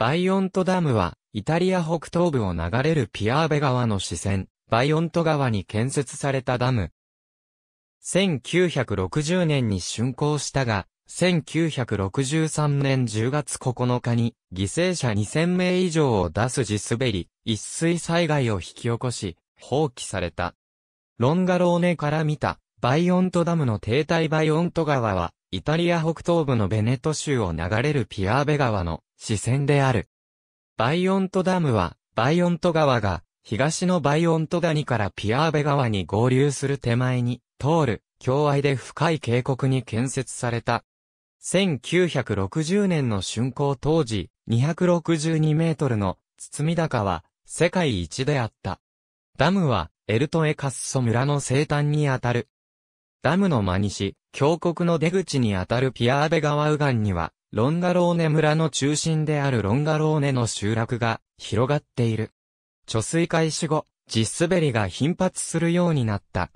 バイオントダムは、イタリア北東部を流れるピアーベ川の支線、バイオント川に建設されたダム。1960年に竣工したが、1963年10月9日に、犠牲者2000名以上を出す地滑り、一水災害を引き起こし、放棄された。ロンガローネから見た、バイオントダムの停滞バイオント川は、イタリア北東部のベネト州を流れるピアーベ川の視線である。バイオントダムは、バイオント川が、東のバイオント谷からピアーベ川に合流する手前に、通る、境愛で深い渓谷に建設された。1960年の竣工当時、262メートルの、包高は、世界一であった。ダムは、エルトエカッソ村の西端にあたる。ダムの真西、峡谷の出口にあたるピアーベ川右岸には、ロンガローネ村の中心であるロンガローネの集落が広がっている。貯水開始後、地滑りが頻発するようになった。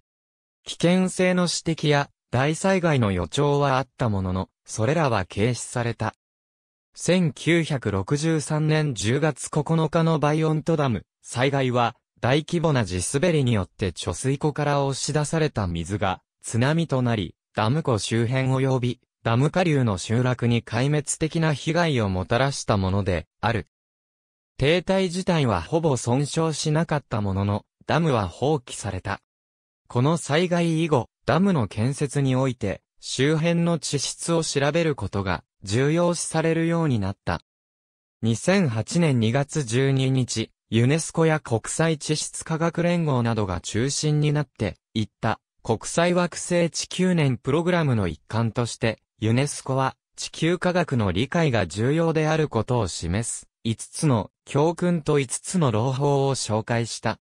危険性の指摘や大災害の予兆はあったものの、それらは軽視された。1963年10月9日のバイオントダム災害は大規模な地滑りによって貯水湖から押し出された水が津波となり、ダム湖周辺及びダム下流の集落に壊滅的な被害をもたらしたものである。停滞自体はほぼ損傷しなかったものの、ダムは放棄された。この災害以後、ダムの建設において、周辺の地質を調べることが重要視されるようになった。2008年2月12日、ユネスコや国際地質科学連合などが中心になっていった国際惑星地球年プログラムの一環としてユネスコは地球科学の理解が重要であることを示す5つの教訓と5つの朗報を紹介した。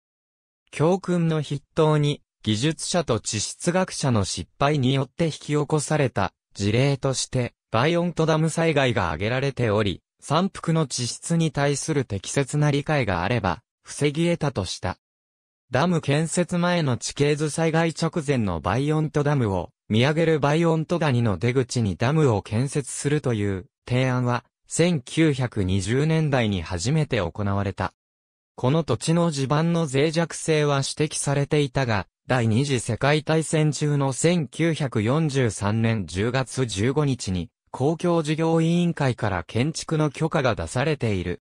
教訓の筆頭に技術者と地質学者の失敗によって引き起こされた事例としてバイオントダム災害が挙げられており、山腹の地質に対する適切な理解があれば防ぎ得たとした。ダム建設前の地形図災害直前のバイオントダムを見上げるバイオント谷の出口にダムを建設するという提案は1920年代に初めて行われた。この土地の地盤の脆弱性は指摘されていたが、第二次世界大戦中の1943年10月15日に公共事業委員会から建築の許可が出されている。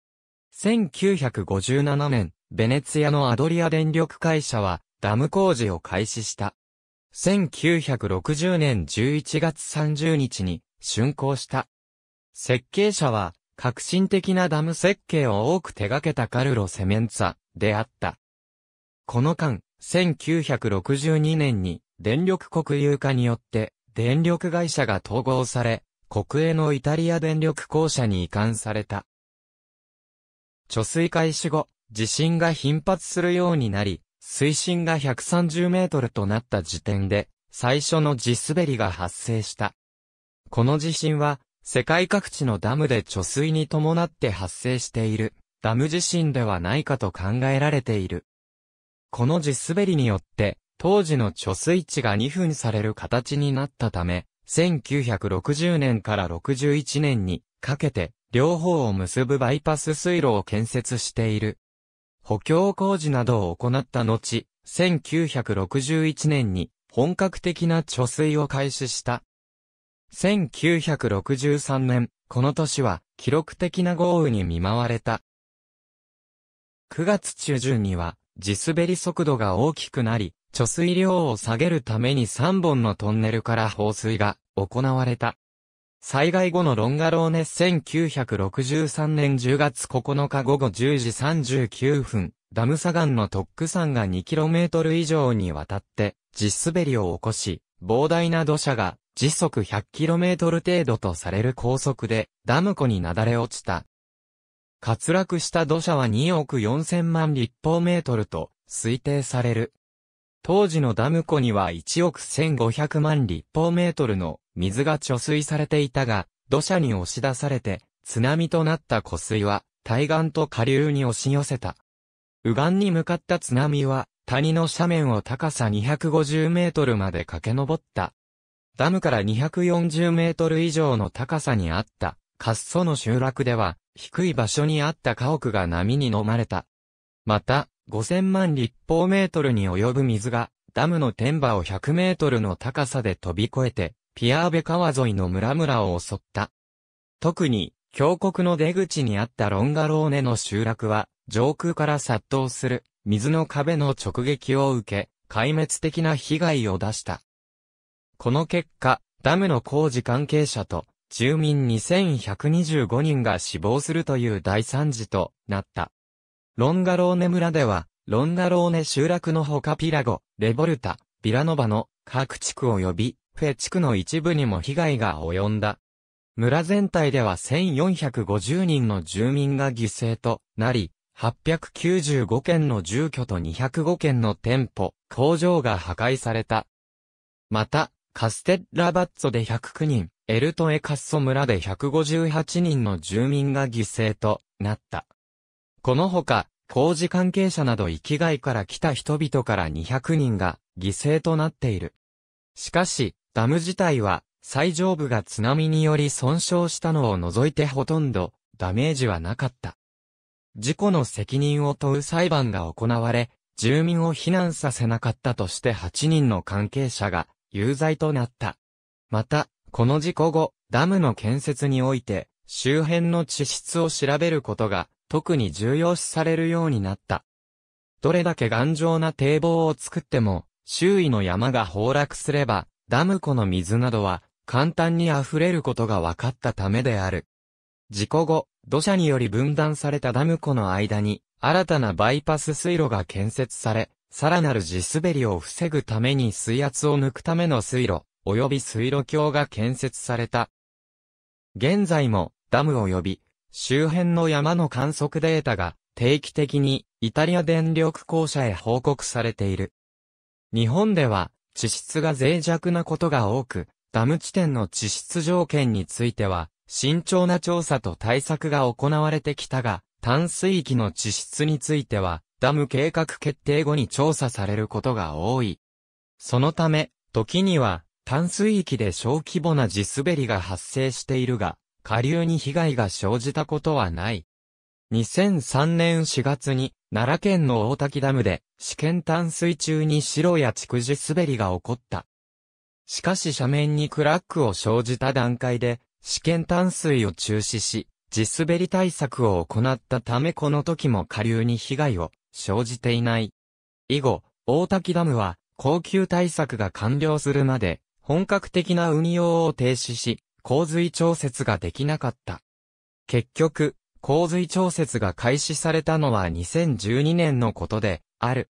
1957年、ベネツィアのアドリア電力会社はダム工事を開始した。1960年11月30日に竣工した。設計者は革新的なダム設計を多く手掛けたカルロ・セメンツァであった。この間、1962年に電力国有化によって電力会社が統合され、国営のイタリア電力公社に移管された。貯水開始後、地震が頻発するようになり、水深が130メートルとなった時点で、最初の地滑りが発生した。この地震は、世界各地のダムで貯水に伴って発生している、ダム地震ではないかと考えられている。この地滑りによって、当時の貯水池が2分される形になったため、1960年から61年にかけて、両方を結ぶバイパス水路を建設している。補強工事などを行った後、1961年に本格的な貯水を開始した。1963年、この年は記録的な豪雨に見舞われた。9月中旬には地滑り速度が大きくなり、貯水量を下げるために3本のトンネルから放水が行われた。災害後のロンガローネ1963年10月9日午後10時39分、ダムサガンのトック山が 2km 以上にわたって、地滑りを起こし、膨大な土砂が時速 100km 程度とされる高速でダム湖になだれ落ちた。滑落した土砂は2億4000万立方メートルと推定される。当時のダム湖には1億1500万立方メートルの水が貯水されていたが、土砂に押し出されて、津波となった湖水は、対岸と下流に押し寄せた。右岸に向かった津波は、谷の斜面を高さ250メートルまで駆け上った。ダムから240メートル以上の高さにあった、滑走の集落では、低い場所にあった家屋が波に飲まれた。また、5000万立方メートルに及ぶ水が、ダムの天馬を100メートルの高さで飛び越えて、ピアーベ川沿いの村々を襲った。特に、峡谷の出口にあったロンガローネの集落は、上空から殺到する、水の壁の直撃を受け、壊滅的な被害を出した。この結果、ダムの工事関係者と、住民2125人が死亡するという大惨事となった。ロンガローネ村では、ロンガローネ集落のほかピラゴ、レボルタ、ビラノバの各地区を呼びフェ地区の一部にも被害が及んだ。村全体では1450人の住民が犠牲となり、895件の住居と205件の店舗、工場が破壊された。また、カステッラバッツォで109人、エルトエカッソ村で158人の住民が犠牲となった。このほか、工事関係者など生きがいから来た人々から200人が犠牲となっている。しかし、ダム自体は最上部が津波により損傷したのを除いてほとんどダメージはなかった。事故の責任を問う裁判が行われ、住民を避難させなかったとして8人の関係者が有罪となった。また、この事故後、ダムの建設において、周辺の地質を調べることが特に重要視されるようになった。どれだけ頑丈な堤防を作っても、周囲の山が崩落すれば、ダム湖の水などは簡単に溢れることが分かったためである。事故後、土砂により分断されたダム湖の間に新たなバイパス水路が建設され、さらなる地滑りを防ぐために水圧を抜くための水路、及び水路橋が建設された。現在もダム及び周辺の山の観測データが定期的にイタリア電力公社へ報告されている。日本では地質が脆弱なことが多く、ダム地点の地質条件については、慎重な調査と対策が行われてきたが、淡水域の地質については、ダム計画決定後に調査されることが多い。そのため、時には、淡水域で小規模な地滑りが発生しているが、下流に被害が生じたことはない。2003年4月に、奈良県の大滝ダムで、試験淡水中に白や築地滑りが起こった。しかし斜面にクラックを生じた段階で、試験淡水を中止し、地滑り対策を行ったためこの時も下流に被害を生じていない。以後、大滝ダムは、高級対策が完了するまで、本格的な運用を停止し、洪水調節ができなかった。結局、洪水調節が開始されたのは2012年のことで、ある。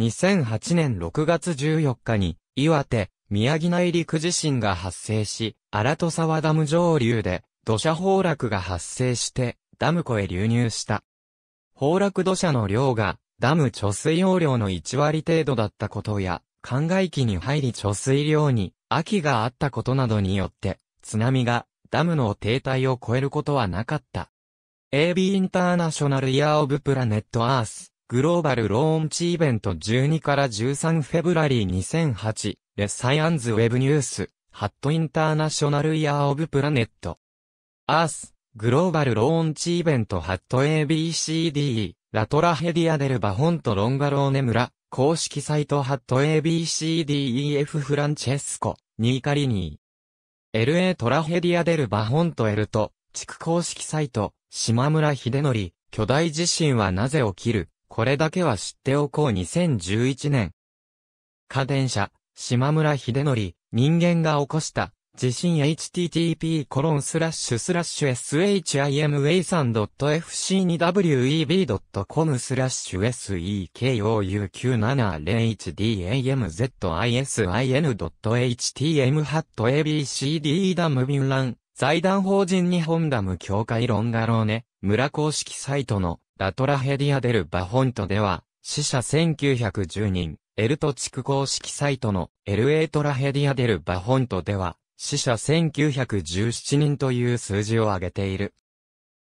2008年6月14日に、岩手、宮城内陸地震が発生し、荒戸沢ダム上流で土砂崩落が発生して、ダム湖へ流入した。崩落土砂の量が、ダム貯水容量の1割程度だったことや、灌漑期に入り貯水量に、秋があったことなどによって、津波が、ダムの停滞を超えることはなかった。AB インターナショナルイヤーオブプラネットアースグローバルローンチイベント12から13フェブラリー2008レサイアンズウェブニュースハットインターナショナルイヤーオブプラネットアースグローバルローンチイベントハット ABCDE ラトラヘディアデルバホントロンガローネ村公式サイトハット ABCDEF フランチェスコニーカリニー LA トラヘディアデルバホントエルト地区公式サイト島村秀則、巨大地震はなぜ起きるこれだけは知っておこう2011年。家電車、島村秀則、人間が起こした、地震 http コロンスラッシュスラッシュ shimway3.fc2web.com スラッシュ sekou9701damzis.in.htm ハット abcd ダムビンラン財団法人日本ダム協会ロンガローネ、村公式サイトのラトラヘディアデルバフォントでは、死者1910人、エルト地区公式サイトのエルエートラヘディアデルバフォントでは、死者1917人という数字を上げている。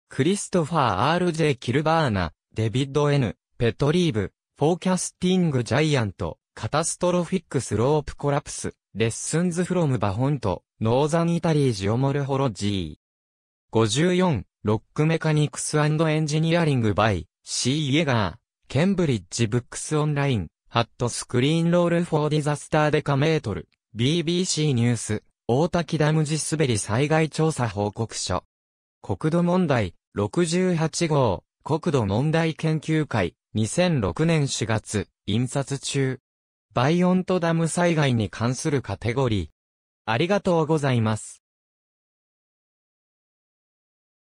クリストファー R.J. キルバーナ、デビッド N、ペトリーブ、フォーキャスティングジャイアント、カタストロフィックスロープコラプス、レッスンズフロムバホント、ノーザンイタリージオモルホロジー。54、ロックメカニクスエンジニアリングバイ、シー・イエガー、ケンブリッジブックスオンライン、ハットスクリーンロールフォーディザスターデカメートル、BBC ニュース、大滝ダム地滑り災害調査報告書。国土問題、68号、国土問題研究会、2006年4月、印刷中。バイオントダム災害に関するカテゴリー。ありがとうございます。